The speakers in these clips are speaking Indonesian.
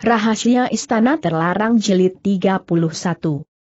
Rahasia Istana Terlarang Jelit 31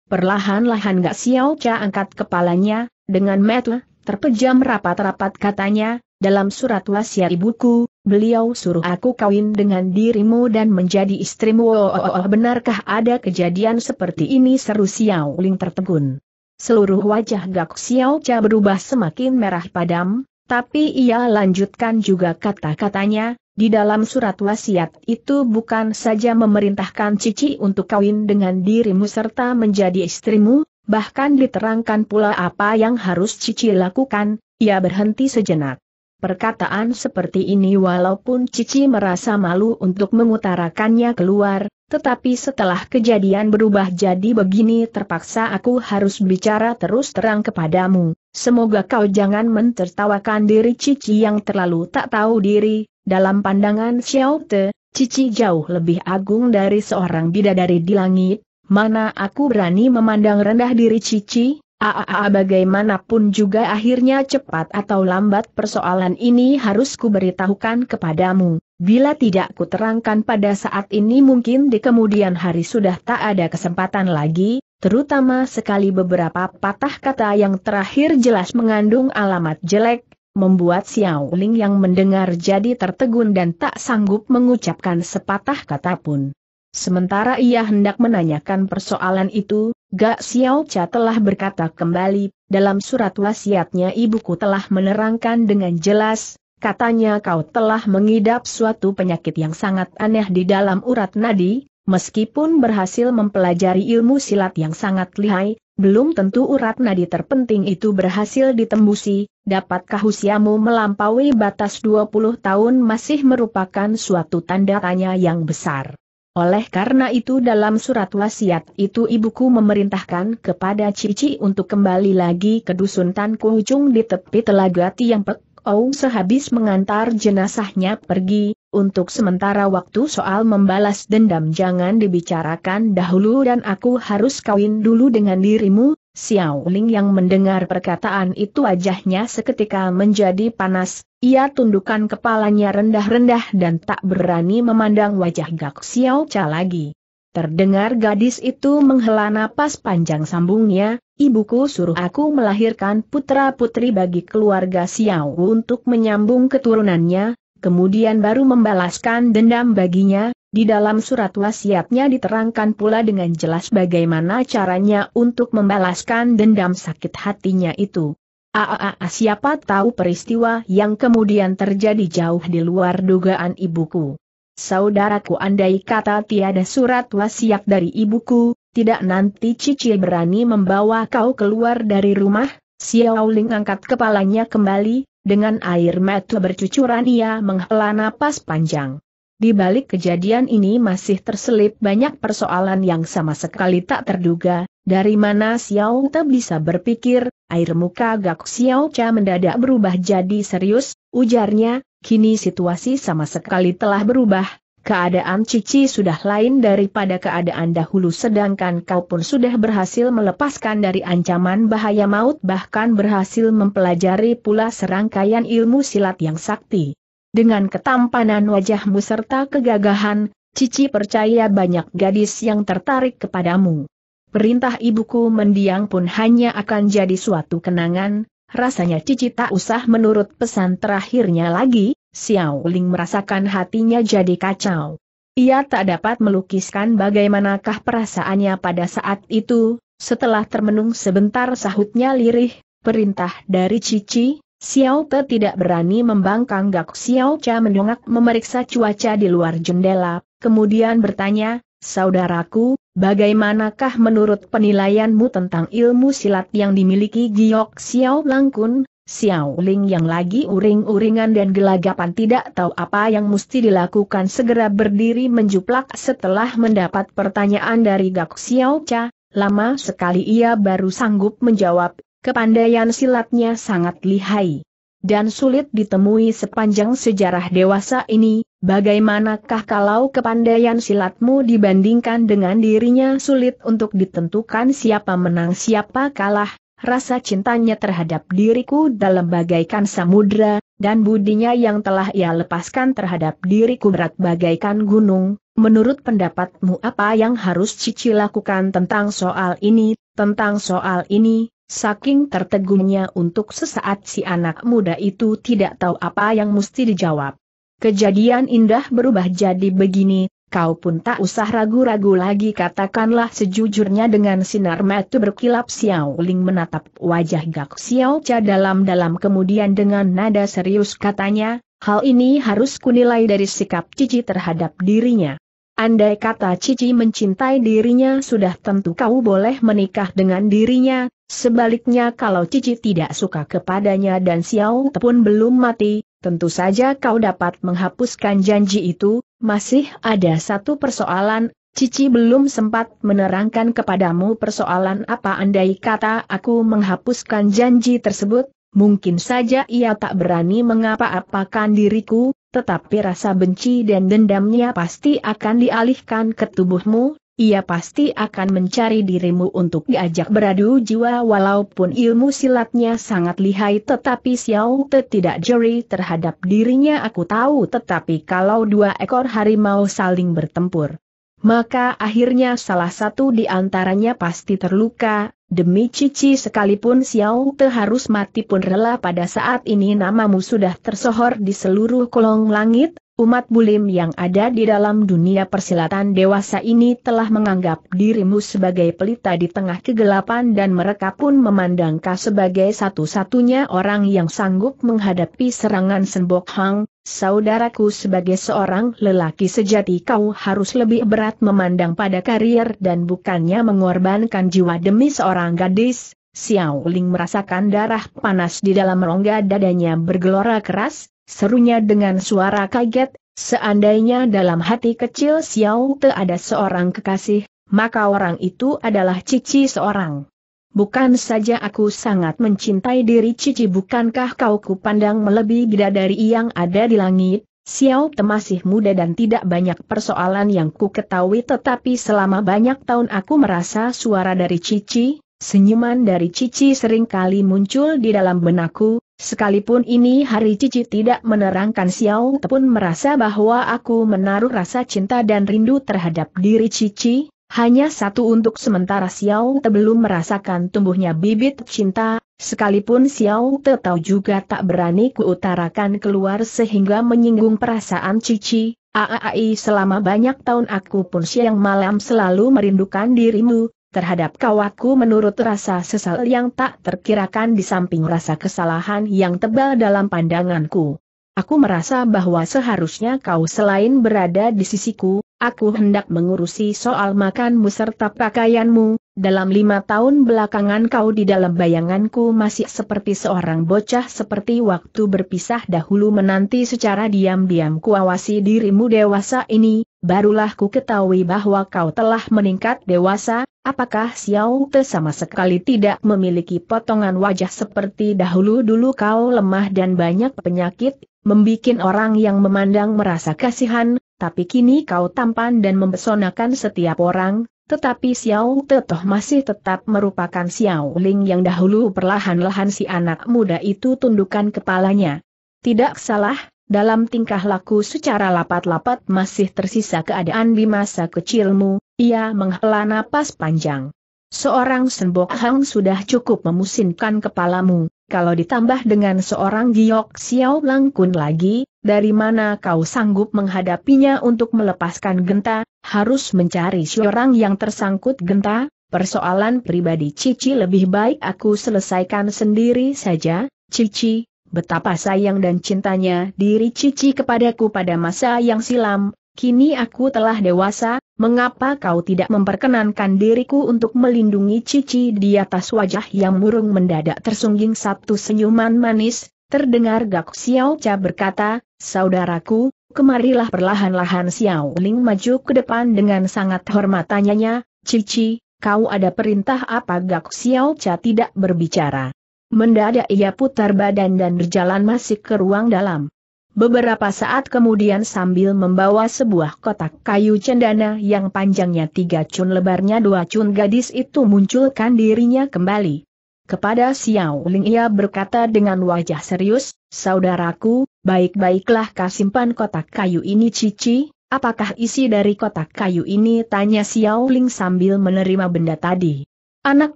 Perlahan-lahan Gak Xiao Cha angkat kepalanya, dengan metu, terpejam rapat-rapat katanya, dalam surat wasiat ibuku, beliau suruh aku kawin dengan dirimu dan menjadi istrimu. Oh, oh, oh, benarkah ada kejadian seperti ini seru Xiao Ling tertegun. Seluruh wajah Gak Xiao Cha berubah semakin merah padam, tapi ia lanjutkan juga kata-katanya, di dalam surat wasiat itu bukan saja memerintahkan Cici untuk kawin dengan dirimu serta menjadi istrimu, bahkan diterangkan pula apa yang harus Cici lakukan, ia berhenti sejenak. Perkataan seperti ini walaupun Cici merasa malu untuk mengutarakannya keluar, tetapi setelah kejadian berubah jadi begini terpaksa aku harus bicara terus terang kepadamu, semoga kau jangan mentertawakan diri Cici yang terlalu tak tahu diri, dalam pandangan Xiao Te, Cici jauh lebih agung dari seorang bidadari di langit, mana aku berani memandang rendah diri Cici, aaa bagaimanapun juga akhirnya cepat atau lambat persoalan ini harus kuberitahukan kepadamu. Bila tidak kuterangkan pada saat ini mungkin di kemudian hari sudah tak ada kesempatan lagi, terutama sekali beberapa patah kata yang terakhir jelas mengandung alamat jelek, membuat Xiao Ling yang mendengar jadi tertegun dan tak sanggup mengucapkan sepatah kata pun. Sementara ia hendak menanyakan persoalan itu, Gak Xiao Cha telah berkata kembali, dalam surat wasiatnya ibuku telah menerangkan dengan jelas, katanya kau telah mengidap suatu penyakit yang sangat aneh di dalam urat nadi, meskipun berhasil mempelajari ilmu silat yang sangat lihai, belum tentu urat nadi terpenting itu berhasil ditembusi, dapatkah usiamu melampaui batas 20 tahun masih merupakan suatu tanda tanya yang besar. Oleh karena itu dalam surat wasiat itu ibuku memerintahkan kepada Cici untuk kembali lagi ke dusun Tan Kuhujung di tepi telaga Tiang Pek. Oh sehabis mengantar jenazahnya pergi, untuk sementara waktu soal membalas dendam jangan dibicarakan dahulu dan aku harus kawin dulu dengan dirimu, Xiao Ling yang mendengar perkataan itu wajahnya seketika menjadi panas, ia tundukkan kepalanya rendah-rendah dan tak berani memandang wajah Gak Xiao Cha lagi. Terdengar gadis itu menghela napas panjang sambungnya, ibuku suruh aku melahirkan putra-putri bagi keluarga Xiao untuk menyambung keturunannya, kemudian baru membalaskan dendam baginya, di dalam surat wasiatnya diterangkan pula dengan jelas bagaimana caranya untuk membalaskan dendam sakit hatinya itu. Aa, ah, ah, ah, siapa tahu peristiwa yang kemudian terjadi jauh di luar dugaan ibuku. Saudaraku andai kata tiada surat wasiat dari ibuku, tidak nanti Cici berani membawa kau keluar dari rumah, Xiao Ling angkat kepalanya kembali, dengan air mata bercucuran ia menghela napas panjang. Di balik kejadian ini masih terselip banyak persoalan yang sama sekali tak terduga, dari mana Xiao Te bisa berpikir, air muka Gak Xiao Cha mendadak berubah jadi serius, ujarnya, kini situasi sama sekali telah berubah, Keadaan Cici sudah lain daripada keadaan dahulu sedangkan kau pun sudah berhasil melepaskan dari ancaman bahaya maut bahkan berhasil mempelajari pula serangkaian ilmu silat yang sakti. Dengan ketampanan wajahmu serta kegagahan, Cici percaya banyak gadis yang tertarik kepadamu. Perintah ibuku mendiang pun hanya akan jadi suatu kenangan, rasanya Cici tak usah menurut pesan terakhirnya lagi, Xiao Ling merasakan hatinya jadi kacau. Ia tak dapat melukiskan bagaimanakah perasaannya pada saat itu, setelah termenung sebentar sahutnya lirih, perintah dari Cici, Xiao Te tidak berani membangkang Gak Xiao Cha mendongak memeriksa cuaca di luar jendela, kemudian bertanya, Saudaraku, bagaimanakah menurut penilaianmu tentang ilmu silat yang dimiliki Giok Xiao Langkun? Xiao Ling yang lagi uring-uringan dan gelagapan tidak tahu apa yang mesti dilakukan segera berdiri menjuplak setelah mendapat pertanyaan dari Gak Xiao Cha, lama sekali ia baru sanggup menjawab, kepandaian silatnya sangat lihai. Dan sulit ditemui sepanjang sejarah dewasa ini, bagaimanakah kalau kepandaian silatmu dibandingkan dengan dirinya sulit untuk ditentukan siapa menang siapa kalah, rasa cintanya terhadap diriku dalam bagaikan samudra, dan budinya yang telah ia lepaskan terhadap diriku berat bagaikan gunung. Menurut pendapatmu apa yang harus Cici lakukan tentang soal ini, tentang soal ini, saking tertegunnya untuk sesaat si anak muda itu tidak tahu apa yang mesti dijawab. Kejadian indah berubah jadi begini, kau pun tak usah ragu-ragu lagi katakanlah sejujurnya dengan sinar mata berkilap Xiao Ling menatap wajah Gak Xiao Cha dalam-dalam kemudian dengan nada serius katanya, hal ini harus kunilai dari sikap Cici terhadap dirinya. Andai kata Cici mencintai dirinya sudah tentu kau boleh menikah dengan dirinya, sebaliknya kalau Cici tidak suka kepadanya dan Xiao pun belum mati, tentu saja kau dapat menghapuskan janji itu, masih ada satu persoalan, Cici belum sempat menerangkan kepadamu persoalan apa andai kata aku menghapuskan janji tersebut, mungkin saja ia tak berani mengapa-apakan diriku, tetapi rasa benci dan dendamnya pasti akan dialihkan ke tubuhmu, ia pasti akan mencari dirimu untuk diajak beradu jiwa walaupun ilmu silatnya sangat lihai tetapi Xiao Te tidak jeri terhadap dirinya aku tahu tetapi kalau dua ekor harimau saling bertempur. Maka akhirnya salah satu di antaranya pasti terluka, demi cici sekalipun Xiao Te harus mati pun rela pada saat ini namamu sudah tersohor di seluruh kolong langit, Umat bulim yang ada di dalam dunia persilatan dewasa ini telah menganggap dirimu sebagai pelita di tengah kegelapan dan mereka pun memandang kau sebagai satu-satunya orang yang sanggup menghadapi serangan Senbok Hang, saudaraku sebagai seorang lelaki sejati kau harus lebih berat memandang pada karier dan bukannya mengorbankan jiwa demi seorang gadis, Xiao Ling merasakan darah panas di dalam rongga dadanya bergelora keras, Serunya dengan suara kaget, seandainya dalam hati kecil Xiao Te ada seorang kekasih, maka orang itu adalah Cici seorang. Bukan saja aku sangat mencintai diri Cici bukankah kau kupandang melebihi bidadari yang ada di langit? Xiao Te masih muda dan tidak banyak persoalan yang ku ketahui tetapi selama banyak tahun aku merasa suara dari Cici, senyuman dari Cici seringkali muncul di dalam benakku, Sekalipun ini hari Cici tidak menerangkan Xiao pun merasa bahwa aku menaruh rasa cinta dan rindu terhadap diri Cici, hanya satu untuk sementara Xiao Te belum merasakan tumbuhnya bibit cinta, sekalipun Xiao Te tahu juga tak berani kuutarakan keluar sehingga menyinggung perasaan Cici, AAI selama banyak tahun aku pun siang malam selalu merindukan dirimu, terhadap kawaku menurut rasa sesal yang tak terkirakan di samping rasa kesalahan yang tebal dalam pandanganku. Aku merasa bahwa seharusnya kau selain berada di sisiku, aku hendak mengurusi soal makanmu serta pakaianmu, dalam lima tahun belakangan kau di dalam bayanganku masih seperti seorang bocah seperti waktu berpisah dahulu menanti secara diam-diam kuawasi dirimu dewasa ini, barulah ku ketahui bahwa kau telah meningkat dewasa, Apakah Xiao Te sama sekali tidak memiliki potongan wajah seperti dahulu-dulu kau lemah dan banyak penyakit, membuat orang yang memandang merasa kasihan, tapi kini kau tampan dan mempesonakan setiap orang, tetapi Xiao Te toh masih tetap merupakan Xiao Ling yang dahulu perlahan-lahan si anak muda itu tundukkan kepalanya. Tidak salah, dalam tingkah laku secara lapat-lapat masih tersisa keadaan di masa kecilmu, ia menghela napas panjang. Seorang Senbok Hang sudah cukup memusinkan kepalamu, kalau ditambah dengan seorang Giok Xiao Langkun lagi, dari mana kau sanggup menghadapinya untuk melepaskan genta, harus mencari seorang yang tersangkut genta, persoalan pribadi Cici lebih baik aku selesaikan sendiri saja, Cici, betapa sayang dan cintanya diri Cici kepadaku pada masa yang silam, kini aku telah dewasa, mengapa kau tidak memperkenankan diriku untuk melindungi Cici di atas wajah yang murung mendadak tersungging satu senyuman manis, terdengar Gak Xiao Cha berkata, saudaraku, kemarilah perlahan-lahan Xiao Ling maju ke depan dengan sangat hormat tanyanya, Cici, kau ada perintah apa Gak Xiao Cha tidak berbicara. Mendadak ia putar badan dan berjalan masuk ke ruang dalam. Beberapa saat kemudian sambil membawa sebuah kotak kayu cendana yang panjangnya tiga cun lebarnya dua cun gadis itu munculkan dirinya kembali. Kepada Xiao Ling ia berkata dengan wajah serius, Saudaraku, baik-baiklah kau simpan kotak kayu ini cici, apakah isi dari kotak kayu ini tanya Xiao Ling sambil menerima benda tadi. Anak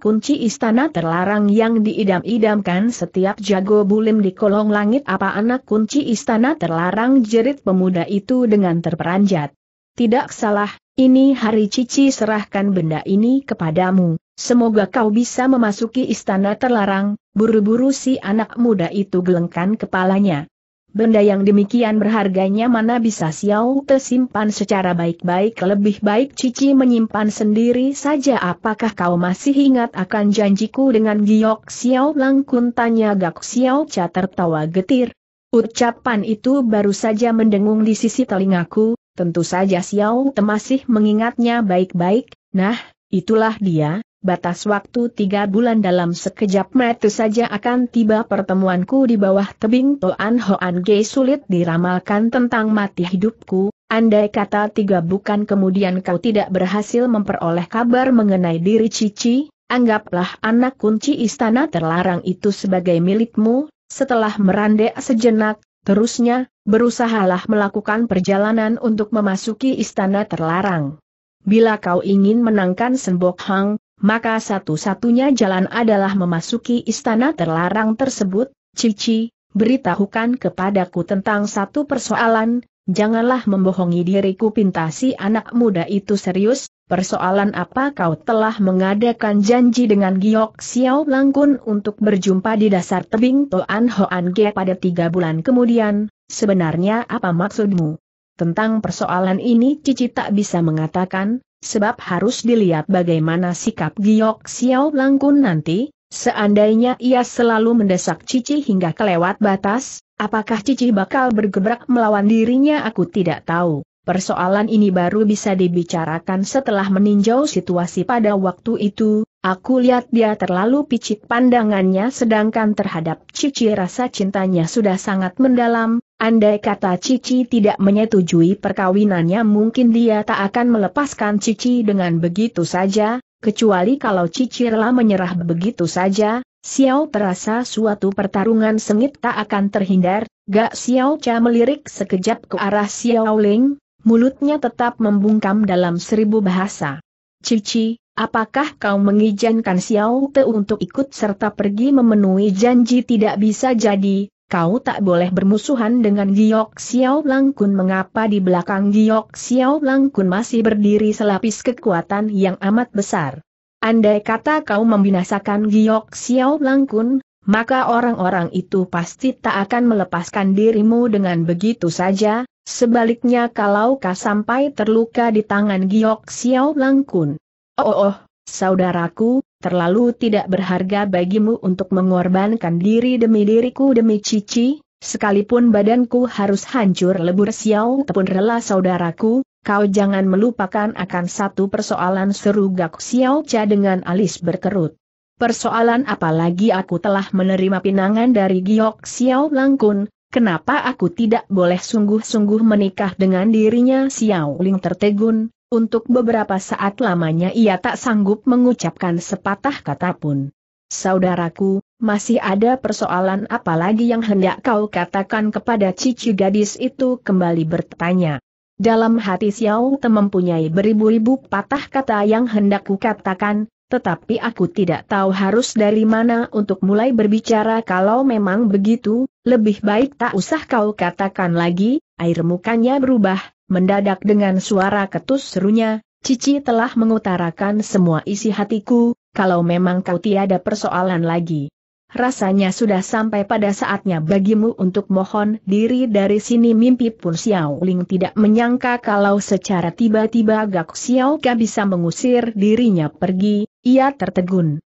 kunci istana terlarang yang diidam-idamkan setiap jago bulim di kolong langit apa anak kunci istana terlarang jerit pemuda itu dengan terperanjat. Tidak salah, ini hari Cici serahkan benda ini kepadamu, semoga kau bisa memasuki istana terlarang, buru-buru si anak muda itu gelengkan kepalanya. Benda yang demikian berharganya mana bisa Xiao Te simpan secara baik-baik lebih baik Cici menyimpan sendiri saja apakah kau masih ingat akan janjiku dengan Giok Xiao Langkun tanya Gak Xiao Cha tertawa getir. Ucapan itu baru saja mendengung di sisi telingaku, tentu saja Xiao Te masih mengingatnya baik-baik, nah, itulah dia, Batas waktu tiga bulan dalam sekejap mata saja akan tiba pertemuanku di bawah tebing Toan Hoan Ge sulit diramalkan tentang mati hidupku, andai kata tiga bukan kemudian kau tidak berhasil memperoleh kabar mengenai diri Cici, anggaplah anak kunci istana terlarang itu sebagai milikmu, setelah merandek sejenak, terusnya, berusahalah melakukan perjalanan untuk memasuki istana terlarang. Bila kau ingin menangkan Sembok Hang, maka satu-satunya jalan adalah memasuki istana terlarang tersebut, Cici, beritahukan kepadaku tentang satu persoalan, janganlah membohongi diriku pintasi anak muda itu serius, persoalan apa kau telah mengadakan janji dengan Giok Xiao Langkun untuk berjumpa di dasar tebing Toan Hoan Ge pada tiga bulan kemudian, sebenarnya apa maksudmu? Tentang persoalan ini Cici tak bisa mengatakan, sebab harus dilihat bagaimana sikap Giok Xiao Langkun nanti, seandainya ia selalu mendesak Cici hingga kelewat batas, apakah Cici bakal bergebrak melawan dirinya aku tidak tahu. Persoalan ini baru bisa dibicarakan setelah meninjau situasi pada waktu itu, aku lihat dia terlalu picik pandangannya sedangkan terhadap Cici rasa cintanya sudah sangat mendalam, Andai kata Cici tidak menyetujui perkawinannya mungkin dia tak akan melepaskan Cici dengan begitu saja, kecuali kalau Cici rela menyerah begitu saja, Xiao terasa suatu pertarungan sengit tak akan terhindar, Gak Xiao Cha melirik sekejap ke arah Xiao Ling, mulutnya tetap membungkam dalam seribu bahasa. Cici, apakah kau mengizinkan Xiao Te untuk ikut serta pergi memenuhi janji tidak bisa jadi, kau tak boleh bermusuhan dengan Giok Xiao Langkun mengapa di belakang Giok Xiao Langkun masih berdiri selapis kekuatan yang amat besar. Andai kata kau membinasakan Giok Xiao Langkun, maka orang-orang itu pasti tak akan melepaskan dirimu dengan begitu saja, sebaliknya kalau kau sampai terluka di tangan Giok Xiao Langkun. Oh, oh, oh saudaraku, terlalu tidak berharga bagimu untuk mengorbankan diri demi diriku demi Cici, sekalipun badanku harus hancur lebur siau ataupun rela saudaraku, kau jangan melupakan akan satu persoalan seru Gak Xiao Cha dengan alis berkerut. Persoalan apalagi aku telah menerima pinangan dari Giok Siau Langkun, kenapa aku tidak boleh sungguh-sungguh menikah dengan dirinya Siau Ling tertegun, untuk beberapa saat lamanya ia tak sanggup mengucapkan sepatah kata pun. Saudaraku, masih ada persoalan apa lagi yang hendak kau katakan kepada cici gadis itu kembali bertanya. Dalam hati Xiao Te mempunyai beribu-ribu patah kata yang hendak kukatakan, tetapi aku tidak tahu harus dari mana untuk mulai berbicara kalau memang begitu, lebih baik tak usah kau katakan lagi, air mukanya berubah, Mendadak dengan suara ketus serunya, Cici telah mengutarakan semua isi hatiku, kalau memang kau tiada persoalan lagi. Rasanya sudah sampai pada saatnya bagimu untuk mohon diri dari sini mimpi pun Xiao Ling tidak menyangka kalau secara tiba-tiba Gak Xiao Ka bisa mengusir dirinya pergi, ia tertegun.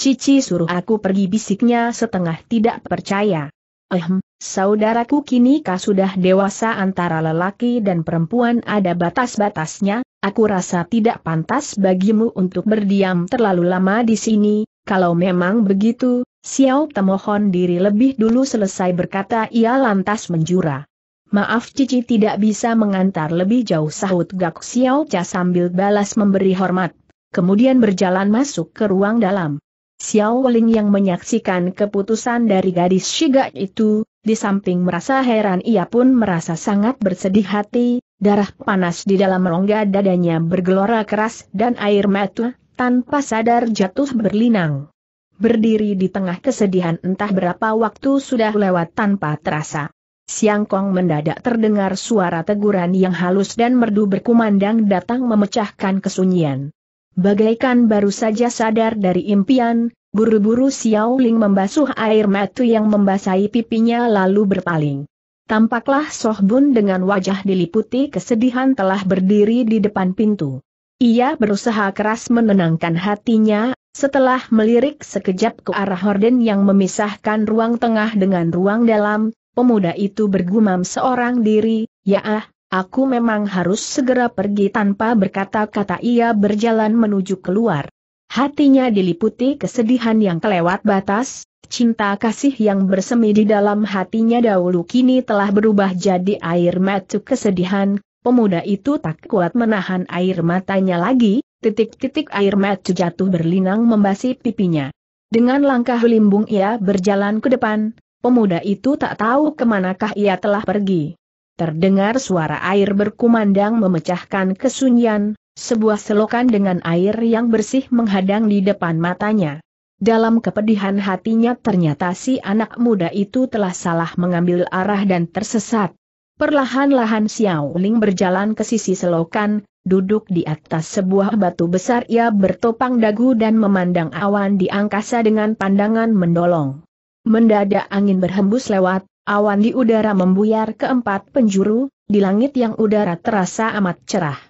Cici suruh aku pergi bisiknya setengah tidak percaya. Ehem, Saudaraku kini kau sudah dewasa antara lelaki dan perempuan ada batas-batasnya, aku rasa tidak pantas bagimu untuk berdiam terlalu lama di sini, kalau memang begitu, Xiao temohon diri lebih dulu selesai berkata ia lantas menjura. Maaf Cici tidak bisa mengantar lebih jauh sahut Gak Xiao Cha sambil balas memberi hormat, kemudian berjalan masuk ke ruang dalam. Xiao Ling yang menyaksikan keputusan dari gadis Shiga itu, di samping merasa heran ia pun merasa sangat bersedih hati, darah panas di dalam rongga dadanya bergelora keras dan air mata, tanpa sadar jatuh berlinang. Berdiri di tengah kesedihan entah berapa waktu sudah lewat tanpa terasa. Siang Kong mendadak terdengar suara teguran yang halus dan merdu berkumandang datang memecahkan kesunyian. Bagaikan baru saja sadar dari impian, Buru-buru Xiao Ling membasuh air mata yang membasahi pipinya lalu berpaling. Tampaklah Soh Bun dengan wajah diliputi kesedihan telah berdiri di depan pintu. Ia berusaha keras menenangkan hatinya, setelah melirik sekejap ke arah horden yang memisahkan ruang tengah dengan ruang dalam, pemuda itu bergumam seorang diri, ya ah, aku memang harus segera pergi tanpa berkata-kata ia berjalan menuju keluar. Hatinya diliputi kesedihan yang kelewat batas, cinta kasih yang bersemi di dalam hatinya dahulu kini telah berubah jadi air mata kesedihan, pemuda itu tak kuat menahan air matanya lagi, titik-titik air mata jatuh berlinang membasi pipinya. Dengan langkah limbung ia berjalan ke depan, pemuda itu tak tahu kemanakah ia telah pergi. Terdengar suara air berkumandang memecahkan kesunyian, sebuah selokan dengan air yang bersih menghadang di depan matanya. Dalam kepedihan hatinya ternyata si anak muda itu telah salah mengambil arah dan tersesat. Perlahan-lahan Xiao Ling berjalan ke sisi selokan, duduk di atas sebuah batu besar ia bertopang dagu dan memandang awan di angkasa dengan pandangan mendolong. Mendadak angin berhembus lewat, awan di udara membuyar ke empat penjuru, di langit yang udara terasa amat cerah.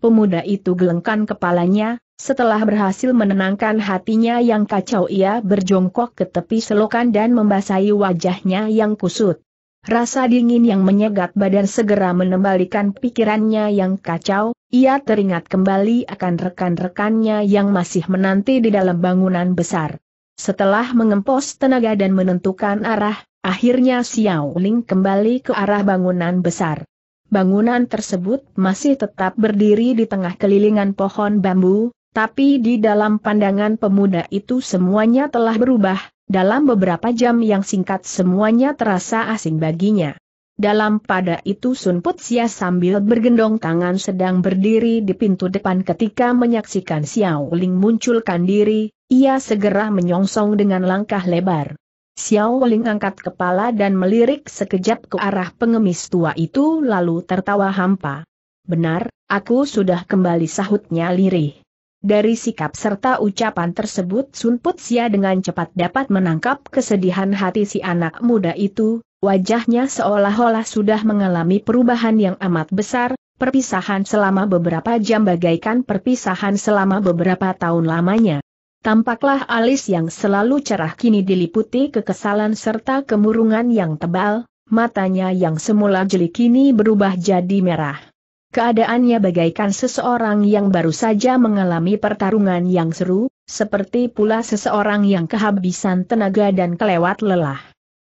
Pemuda itu gelengkan kepalanya, setelah berhasil menenangkan hatinya yang kacau ia berjongkok ke tepi selokan dan membasahi wajahnya yang kusut. Rasa dingin yang menyegat badan segera menembalikan pikirannya yang kacau, ia teringat kembali akan rekan-rekannya yang masih menanti di dalam bangunan besar. Setelah mengempos tenaga dan menentukan arah, akhirnya Xiao Ling kembali ke arah bangunan besar. Bangunan tersebut masih tetap berdiri di tengah kelilingan pohon bambu, tapi di dalam pandangan pemuda itu semuanya telah berubah, dalam beberapa jam yang singkat semuanya terasa asing baginya. Dalam pada itu Sun Putsia sambil bergendong tangan sedang berdiri di pintu depan ketika menyaksikan Xiao Ling munculkan diri, ia segera menyongsong dengan langkah lebar. Xiao Wuling angkat kepala dan melirik sekejap ke arah pengemis tua itu lalu tertawa hampa. Benar, aku sudah kembali sahutnya lirih. Dari sikap serta ucapan tersebut Sun Putsia dengan cepat dapat menangkap kesedihan hati si anak muda itu, wajahnya seolah-olah sudah mengalami perubahan yang amat besar, perpisahan selama beberapa jam bagaikan perpisahan selama beberapa tahun lamanya. Tampaklah alis yang selalu cerah kini diliputi kekesalan serta kemurungan yang tebal, matanya yang semula jeli kini berubah jadi merah. Keadaannya bagaikan seseorang yang baru saja mengalami pertarungan yang seru, seperti pula seseorang yang kehabisan tenaga dan kelewat lelah.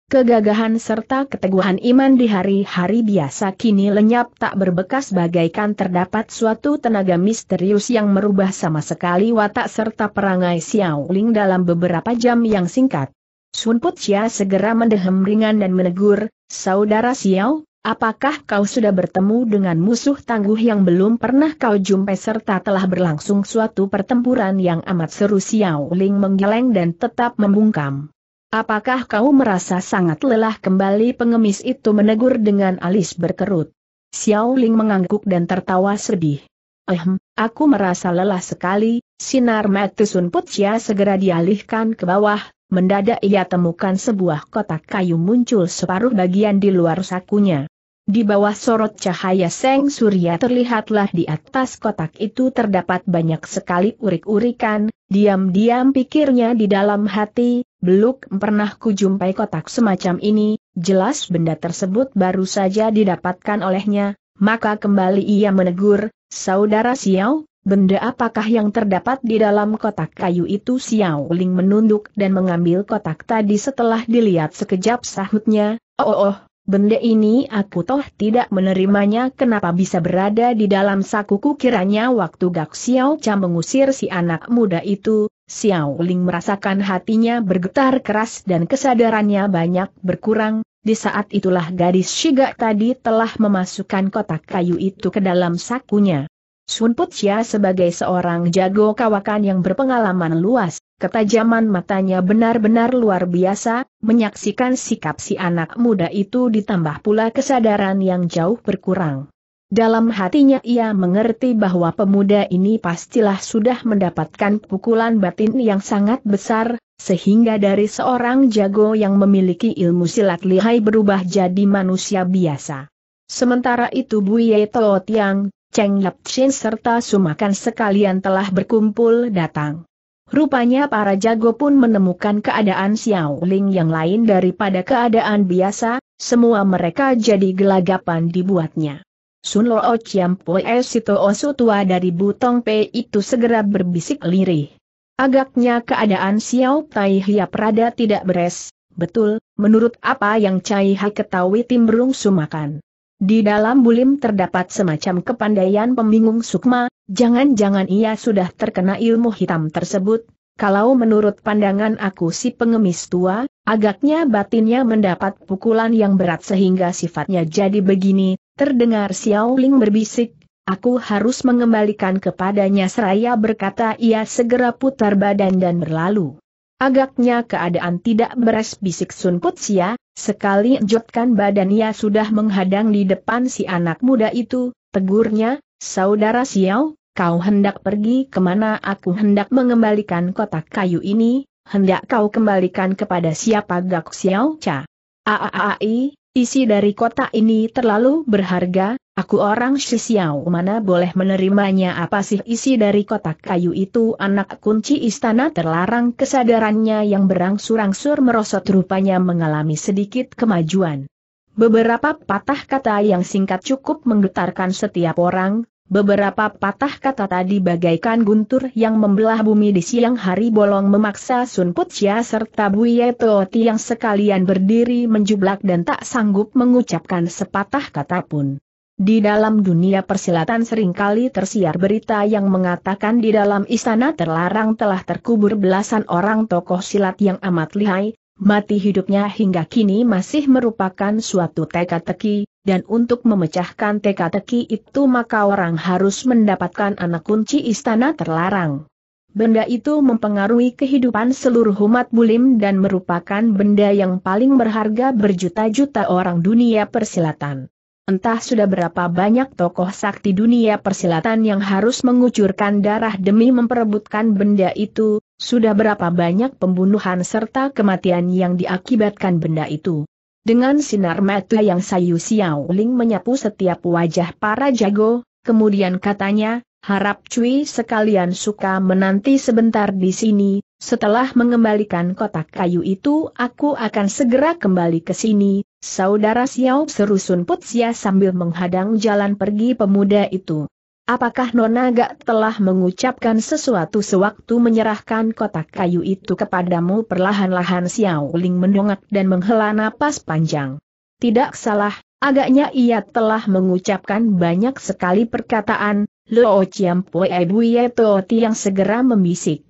Kegagahan serta keteguhan iman di hari-hari biasa kini lenyap tak berbekas bagaikan terdapat suatu tenaga misterius yang merubah sama sekali watak serta perangai Xiao Ling dalam beberapa jam yang singkat. Sun Putia segera mendehem ringan dan menegur, Saudara Xiao, apakah kau sudah bertemu dengan musuh tangguh yang belum pernah kau jumpai serta telah berlangsung suatu pertempuran yang amat seru Xiao Ling menggeleng dan tetap membungkam. Apakah kau merasa sangat lelah kembali pengemis itu menegur dengan alis berkerut? Xiao Ling mengangguk dan tertawa sedih. Ehm, aku merasa lelah sekali, sinar mata Sun Putsia segera dialihkan ke bawah, mendadak ia temukan sebuah kotak kayu muncul separuh bagian di luar sakunya. Di bawah sorot cahaya seng surya terlihatlah di atas kotak itu terdapat banyak sekali urik-urikan, diam-diam pikirnya di dalam hati, beluk pernah kujumpai kotak semacam ini, jelas benda tersebut baru saja didapatkan olehnya, maka kembali ia menegur, Saudara Xiao, benda apakah yang terdapat di dalam kotak kayu itu Xiao Ling menunduk dan mengambil kotak tadi setelah dilihat sekejap sahutnya, oh oh oh, Benda ini aku toh tidak menerimanya kenapa bisa berada di dalam sakuku kiranya waktu Gak Xiao Cha mengusir si anak muda itu, Xiao Ling merasakan hatinya bergetar keras dan kesadarannya banyak berkurang, di saat itulah gadis Shiga tadi telah memasukkan kotak kayu itu ke dalam sakunya. Sun Putsia sebagai seorang jago kawakan yang berpengalaman luas, ketajaman matanya benar-benar luar biasa, menyaksikan sikap si anak muda itu ditambah pula kesadaran yang jauh berkurang. Dalam hatinya ia mengerti bahwa pemuda ini pastilah sudah mendapatkan pukulan batin yang sangat besar, sehingga dari seorang jago yang memiliki ilmu silat lihai berubah jadi manusia biasa. Sementara itu Buye Tiang. Cheng Yap Chin serta Sumakan sekalian telah berkumpul datang. Rupanya para jago pun menemukan keadaan Xiao Ling yang lain daripada keadaan biasa, semua mereka jadi gelagapan dibuatnya. Sun Lo O Chiam Poe Sito Osu tua dari Butong P itu segera berbisik lirih. Agaknya keadaan Xiao Tai Hiap rada tidak beres, betul, menurut apa yang Cai Hai ketahui timbrung sumakan. Di dalam bulim terdapat semacam kepandaian pembingung sukma, jangan-jangan ia sudah terkena ilmu hitam tersebut, kalau menurut pandangan aku si pengemis tua, agaknya batinnya mendapat pukulan yang berat sehingga sifatnya jadi begini, terdengar Xiao Ling berbisik, Aku harus mengembalikan kepadanya seraya berkata ia segera putar badan dan berlalu. Agaknya keadaan tidak beres bisik Sun Putsia, Sekali badan badannya sudah menghadang di depan si anak muda itu, tegurnya, saudara Xiao, kau hendak pergi kemana aku hendak mengembalikan kotak kayu ini, hendak kau kembalikan kepada siapa Gak Xiao Cha. Aaai, isi dari kotak ini terlalu berharga, Aku orang Shisiao mana boleh menerimanya apa sih isi dari kotak kayu itu anak kunci istana terlarang kesadarannya yang berangsur-angsur merosot rupanya mengalami sedikit kemajuan. Beberapa patah kata yang singkat cukup menggetarkan setiap orang, beberapa patah kata tadi bagaikan guntur yang membelah bumi di siang hari bolong memaksa Sun Putsia serta Buye Tooti yang sekalian berdiri menjublak dan tak sanggup mengucapkan sepatah kata pun. Di dalam dunia persilatan seringkali tersiar berita yang mengatakan di dalam istana terlarang telah terkubur belasan orang tokoh silat yang amat lihai, mati hidupnya hingga kini masih merupakan suatu teka-teki, dan untuk memecahkan teka-teki itu maka orang harus mendapatkan anak kunci istana terlarang. Benda itu mempengaruhi kehidupan seluruh umat bulim dan merupakan benda yang paling berharga berjuta-juta orang dunia persilatan. Entah sudah berapa banyak tokoh sakti dunia persilatan yang harus mengucurkan darah demi memperebutkan benda itu, sudah berapa banyak pembunuhan serta kematian yang diakibatkan benda itu. Dengan sinar mata yang sayu Xiao Ling menyapu setiap wajah para jago, kemudian katanya, harap Cui sekalian suka menanti sebentar di sini, setelah mengembalikan kotak kayu itu aku akan segera kembali ke sini, Saudara Xiao seru Sun Putsia sambil menghadang jalan pergi pemuda itu. Apakah Nona Gak telah mengucapkan sesuatu sewaktu menyerahkan kotak kayu itu kepadamu? Perlahan-lahan Xiao Ling mendongak dan menghela napas panjang. Tidak salah, agaknya ia telah mengucapkan banyak sekali perkataan, Lo Chiam Pue Ye Toti yang segera membisik.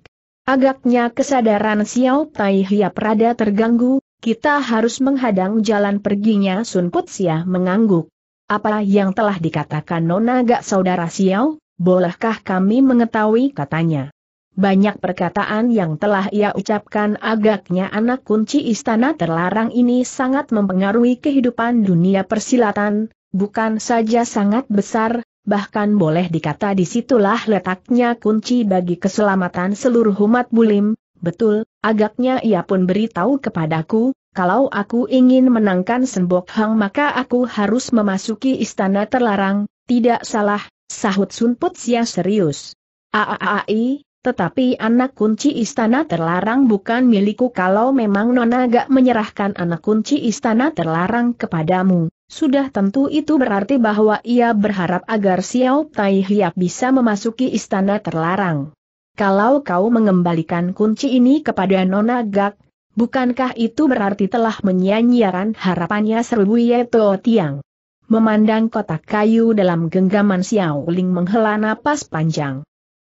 Agaknya kesadaran Xiao Tai Hiap rada terganggu, kita harus menghadang jalan perginya Sun Putsia mengangguk. Apa yang telah dikatakan Nona Gak Saudara Siau, bolehkah kami mengetahui katanya. Banyak perkataan yang telah ia ucapkan agaknya anak kunci istana terlarang ini sangat mempengaruhi kehidupan dunia persilatan, bukan saja sangat besar, bahkan boleh dikata disitulah letaknya kunci bagi keselamatan seluruh umat bulim, Betul, agaknya ia pun beritahu kepadaku, kalau aku ingin menangkan Sembok Hang maka aku harus memasuki istana terlarang, tidak salah, sahut Sun Sia serius. Aaai, tetapi anak kunci istana terlarang bukan milikku kalau memang Nona gak menyerahkan anak kunci istana terlarang kepadamu. Sudah tentu itu berarti bahwa ia berharap agar Xiao Tai Hiap bisa memasuki istana terlarang kalau kau mengembalikan kunci ini kepada Nona Gak, bukankah itu berarti telah menyanyiakan harapannya Seru Yeto Tiang? Memandang kotak kayu dalam genggaman Xiao Ling menghela napas panjang.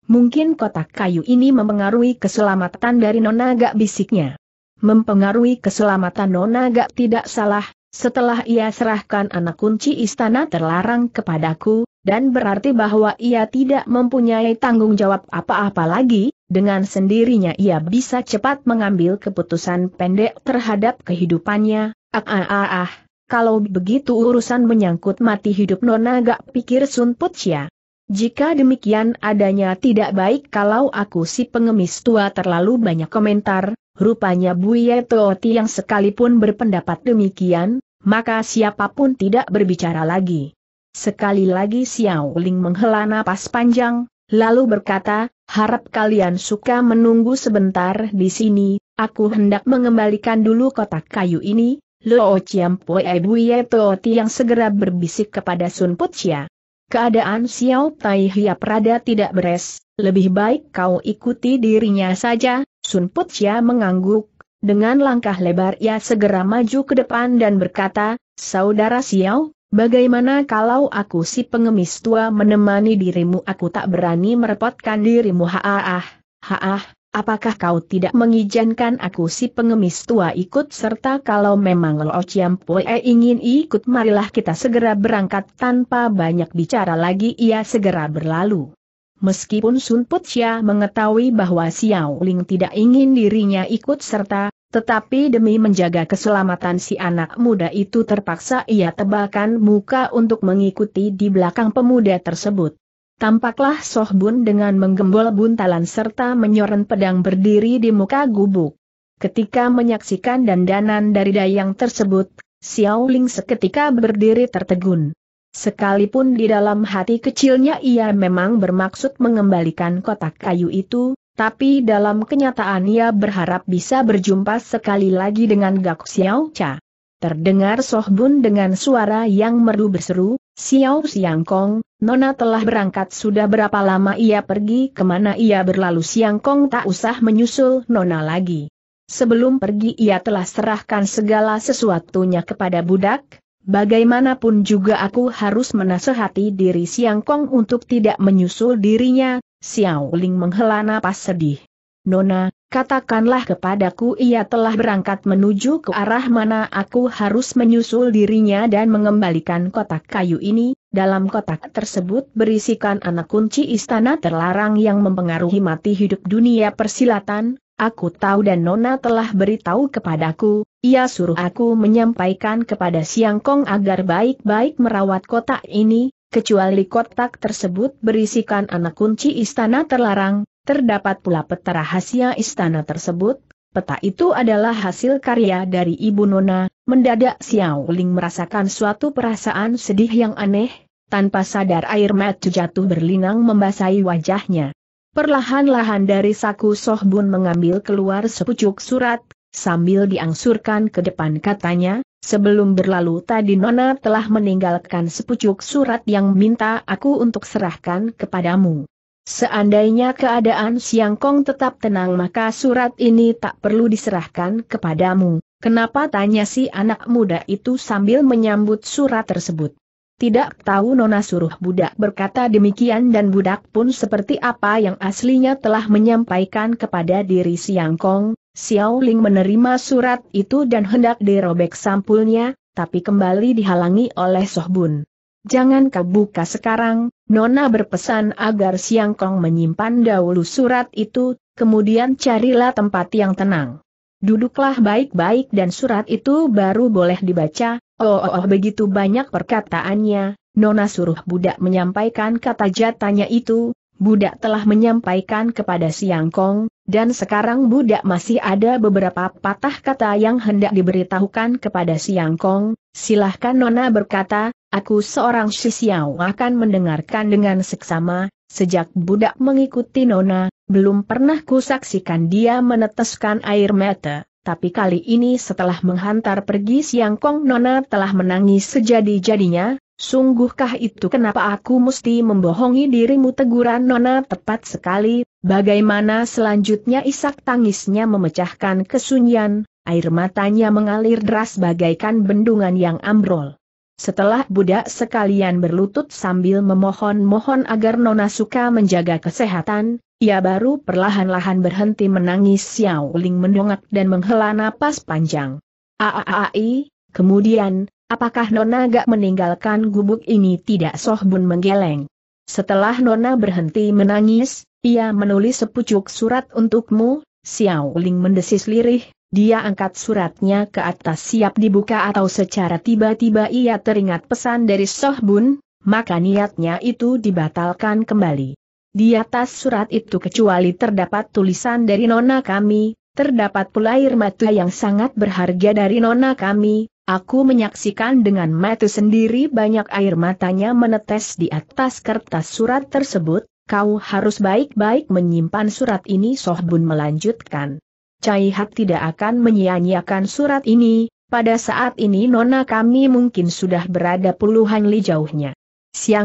Mungkin kotak kayu ini mempengaruhi keselamatan dari Nona Gak bisiknya. Mempengaruhi keselamatan Nona Gak tidak salah, setelah ia serahkan anak kunci istana terlarang kepadaku, dan berarti bahwa ia tidak mempunyai tanggung jawab apa-apa lagi, dengan sendirinya ia bisa cepat mengambil keputusan pendek terhadap kehidupannya, ah ah ah, ah. kalau begitu urusan menyangkut mati hidup nona gak pikir Sun ya. Jika demikian adanya tidak baik kalau aku si pengemis tua terlalu banyak komentar, rupanya Buye Tooti yang sekalipun berpendapat demikian, maka siapapun tidak berbicara lagi. Sekali lagi Xiao Ling menghela napas panjang, lalu berkata, harap kalian suka menunggu sebentar di sini, aku hendak mengembalikan dulu kotak kayu ini, Luo Chiampue Buye Tooti yang segera berbisik kepada Sun Putia. Keadaan Xiao Tai Hia Prada tidak beres, lebih baik kau ikuti dirinya saja, Sun Putia mengangguk, dengan langkah lebar ia segera maju ke depan dan berkata, Saudara Xiao, Bagaimana kalau aku si pengemis tua menemani dirimu aku tak berani merepotkan dirimu haah, haah, apakah kau tidak mengizinkan aku si pengemis tua ikut serta kalau memang Lo Chiampoe ingin ikut marilah kita segera berangkat tanpa banyak bicara lagi ia segera berlalu. Meskipun Sun Putia mengetahui bahwa Xiao Ling tidak ingin dirinya ikut serta, tetapi demi menjaga keselamatan si anak muda itu terpaksa ia tebalkan muka untuk mengikuti di belakang pemuda tersebut. Tampaklah Sohbun dengan menggembol buntalan serta menyoren pedang berdiri di muka gubuk. Ketika menyaksikan dandanan dari dayang tersebut, Xiao Ling seketika berdiri tertegun. Sekalipun di dalam hati kecilnya ia memang bermaksud mengembalikan kotak kayu itu, tapi dalam kenyataan ia berharap bisa berjumpa sekali lagi dengan Gak Xiao Cha. Terdengar Soh Bun dengan suara yang merdu berseru, Xiao Siang Kong, Nona telah berangkat sudah berapa lama ia pergi kemana ia berlalu Siang Kong tak usah menyusul Nona lagi. Sebelum pergi ia telah serahkan segala sesuatunya kepada budak, bagaimanapun juga aku harus menasehati diri Siang Kong untuk tidak menyusul dirinya, Xiao Ling menghela napas sedih. Nona, katakanlah kepadaku ia telah berangkat menuju ke arah mana aku harus menyusul dirinya dan mengembalikan kotak kayu ini, dalam kotak tersebut berisikan anak kunci istana terlarang yang mempengaruhi mati hidup dunia persilatan, Aku tahu dan Nona telah beritahu kepadaku, ia suruh aku menyampaikan kepada Siang Kong agar baik-baik merawat kotak ini, kecuali kotak tersebut berisikan anak kunci istana terlarang, terdapat pula peta rahasia istana tersebut, Peta itu adalah hasil karya dari Ibu Nona, mendadak Xiao Ling merasakan suatu perasaan sedih yang aneh, tanpa sadar air mata jatuh berlinang membasahi wajahnya. Perlahan-lahan dari saku Soh Bun mengambil keluar sepucuk surat, sambil diangsurkan ke depan katanya, Sebelum berlalu tadi Nona telah meninggalkan sepucuk surat yang minta aku untuk serahkan kepadamu. Seandainya keadaan Siang Kong tetap tenang maka surat ini tak perlu diserahkan kepadamu. Kenapa tanya si anak muda itu sambil menyambut surat tersebut. Tidak tahu Nona suruh budak berkata demikian dan budak pun seperti apa yang aslinya telah menyampaikan kepada diri Siang Kong, Xiao Ling menerima surat itu dan hendak dirobek sampulnya, tapi kembali dihalangi oleh Soh Bun. Jangan kau buka sekarang, Nona berpesan agar Siang Kong menyimpan dahulu surat itu, kemudian carilah tempat yang tenang. Duduklah baik-baik dan surat itu baru boleh dibaca, oh, oh, oh begitu banyak perkataannya, Nona suruh budak menyampaikan kata jatanya itu, budak telah menyampaikan kepada Siang Kong, dan sekarang budak masih ada beberapa patah kata yang hendak diberitahukan kepada Siang Kong, silahkan Nona berkata, aku seorang Shisiao akan mendengarkan dengan seksama, sejak budak mengikuti Nona, belum pernah kusaksikan dia meneteskan air mata. Tapi kali ini setelah menghantar pergi Siang Kong Nona telah menangis sejadi-jadinya, Sungguhkah itu kenapa aku mesti membohongi dirimu teguran Nona tepat sekali, bagaimana selanjutnya isak tangisnya memecahkan kesunyian, air matanya mengalir deras bagaikan bendungan yang ambrol. Setelah budak sekalian berlutut sambil memohon-mohon agar Nona suka menjaga kesehatan, ia baru perlahan-lahan berhenti menangis Xiao Ling mendongak dan menghela napas panjang. Aaai, kemudian, Apakah Nona gak meninggalkan gubuk ini tidak Sohbun menggeleng? Setelah Nona berhenti menangis, ia menulis sepucuk surat untukmu, Xiao Ling mendesis lirih, dia angkat suratnya ke atas siap dibuka atau secara tiba-tiba ia teringat pesan dari Sohbun, maka niatnya itu dibatalkan kembali. Di atas surat itu kecuali terdapat tulisan dari Nona kami, terdapat pula air mata yang sangat berharga dari Nona kami, Aku menyaksikan dengan mata sendiri banyak air matanya menetes di atas kertas surat tersebut, kau harus baik-baik menyimpan surat ini Sohbun melanjutkan. Cai Hak tidak akan menyia-nyiakan surat ini, pada saat ini nona kami mungkin sudah berada puluhan li jauhnya.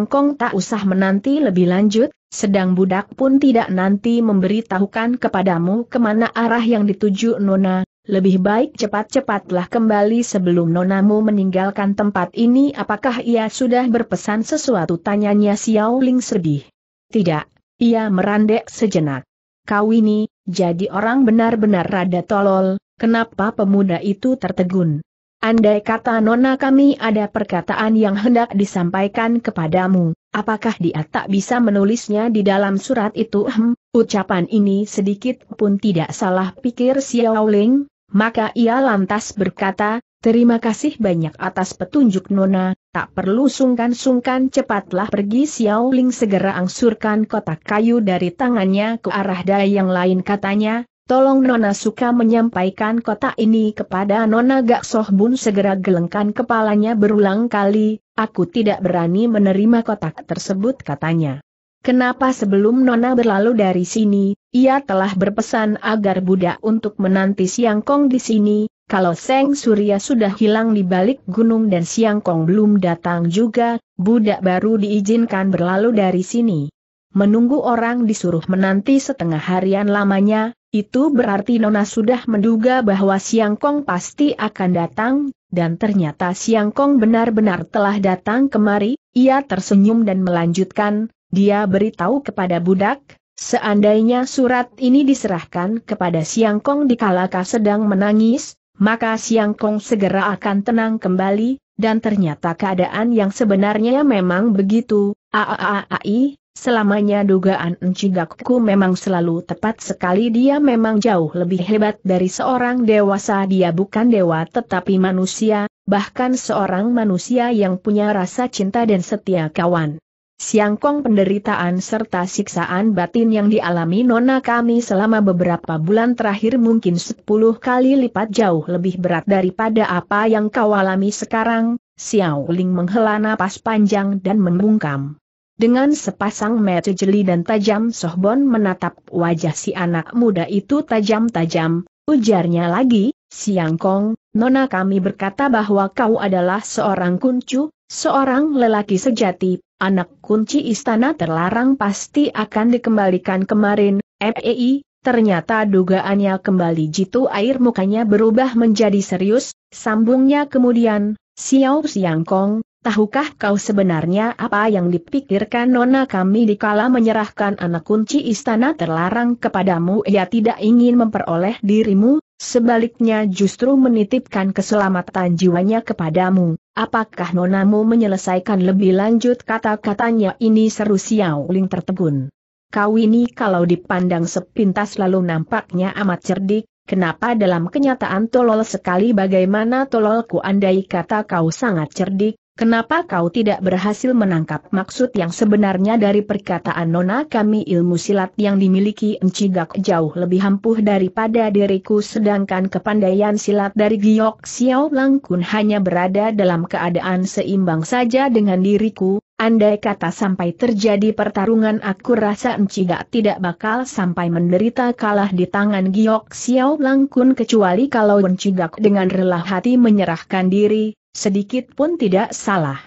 Kong tak usah menanti lebih lanjut, sedang budak pun tidak nanti memberitahukan kepadamu kemana arah yang dituju nona, lebih baik cepat-cepatlah kembali sebelum nonamu meninggalkan tempat ini apakah ia sudah berpesan sesuatu tanyanya Xiao Ling sedih. Tidak, ia merandek sejenak. Kau ini, jadi orang benar-benar rada tolol, kenapa pemuda itu tertegun? Andai kata nona kami ada perkataan yang hendak disampaikan kepadamu, apakah dia tak bisa menulisnya di dalam surat itu? Hmm, ucapan ini sedikit pun tidak salah pikir Xiao Ling, maka ia lantas berkata, Terima kasih banyak atas petunjuk Nona, tak perlu sungkan-sungkan cepatlah pergi Xiao Ling segera angsurkan kotak kayu dari tangannya ke arah daya yang lain katanya, tolong Nona suka menyampaikan kotak ini kepada Nona Gak Soh Bun segera gelengkan kepalanya berulang kali, aku tidak berani menerima kotak tersebut katanya. Kenapa sebelum Nona berlalu dari sini, ia telah berpesan agar Buddha untuk menanti Siang Kong di sini, kalau Seng Surya sudah hilang di balik gunung dan Siang Kong belum datang juga, Buddha baru diizinkan berlalu dari sini. Menunggu orang disuruh menanti setengah harian lamanya, itu berarti Nona sudah menduga bahwa Siang Kong pasti akan datang, dan ternyata Siang Kong benar-benar telah datang kemari, ia tersenyum dan melanjutkan, dia beritahu kepada budak, seandainya surat ini diserahkan kepada Siang Kong di Kalaka sedang menangis, maka Siang Kong segera akan tenang kembali, dan ternyata keadaan yang sebenarnya memang begitu, aaai, Selamanya dugaan Encigakku memang selalu tepat sekali dia memang jauh lebih hebat dari seorang dewasa dia bukan dewa tetapi manusia, bahkan seorang manusia yang punya rasa cinta dan setia kawan siangkong penderitaan serta siksaan batin yang dialami Nona kami selama beberapa bulan terakhir mungkin 10 kali lipat jauh lebih berat daripada apa yang kau alami sekarang, Xiao Ling menghela napas panjang dan membungkam. Dengan sepasang mata jeli dan tajam Sohbon menatap wajah si anak muda itu tajam-tajam, ujarnya lagi, Siangkong, Nona kami berkata bahwa kau adalah seorang kuncu, Seorang lelaki sejati, anak kunci istana terlarang pasti akan dikembalikan kemarin, FEI, ternyata dugaannya kembali jitu air mukanya berubah menjadi serius, sambungnya kemudian, Xiao Siangkong, Tahukah kau sebenarnya apa yang dipikirkan nona kami dikala menyerahkan anak kunci istana terlarang kepadamu ia tidak ingin memperoleh dirimu, sebaliknya justru menitipkan keselamatan jiwanya kepadamu. Apakah nonamu menyelesaikan lebih lanjut kata-katanya ini seru Xiao Ling tertegun. Kau ini kalau dipandang sepintas lalu nampaknya amat cerdik, Kenapa dalam kenyataan tolol sekali bagaimana tololku andai kata kau sangat cerdik, Kenapa kau tidak berhasil menangkap maksud yang sebenarnya dari perkataan Nona kami ilmu silat yang dimiliki Encigak jauh lebih ampuh daripada diriku sedangkan kepandaian silat dari Giok Xiao Langkun hanya berada dalam keadaan seimbang saja dengan diriku, andai kata sampai terjadi pertarungan aku rasa Encigak tidak bakal sampai menderita kalah di tangan Giok Xiao Langkun kecuali kalau Encigak dengan rela hati menyerahkan diri, Sedikit pun tidak salah.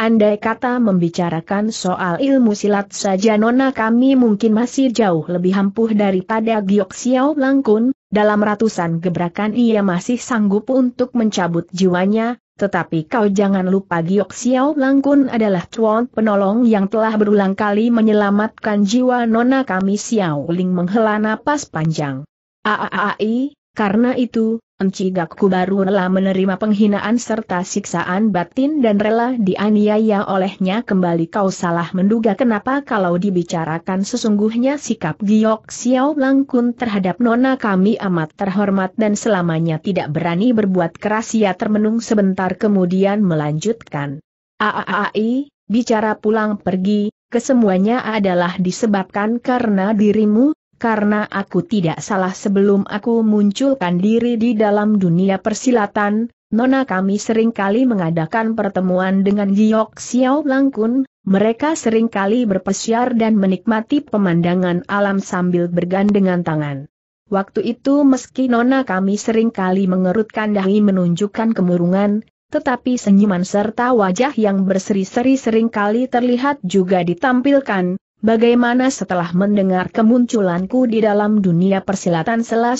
Andai kata membicarakan soal ilmu silat saja nona kami mungkin masih jauh lebih ampuh daripada Giyok Xiao Langkun, dalam ratusan gebrakan ia masih sanggup untuk mencabut jiwanya, tetapi kau jangan lupa Giyok Xiao Langkun adalah cuan penolong yang telah berulang kali menyelamatkan jiwa nona kami Xiao Ling menghela napas panjang. Aaai, karena itu, Enci Gakku baru rela menerima penghinaan serta siksaan batin dan rela dianiaya olehnya kembali kau salah menduga kenapa kalau dibicarakan sesungguhnya sikap Giok Xiao Langkun terhadap nona kami amat terhormat dan selamanya tidak berani berbuat keras ia termenung sebentar kemudian melanjutkan. Aaai, bicara pulang pergi, kesemuanya adalah disebabkan karena dirimu, karena aku tidak salah sebelum aku munculkan diri di dalam dunia persilatan, Nona kami seringkali mengadakan pertemuan dengan Giok Xiao Langkun, mereka seringkali berpesiar dan menikmati pemandangan alam sambil bergandengan tangan. Waktu itu meski Nona kami seringkali mengerutkan dahi menunjukkan kemurungan, tetapi senyuman serta wajah yang berseri-seri seringkali terlihat juga ditampilkan, bagaimana setelah mendengar kemunculanku di dalam dunia persilatan Sela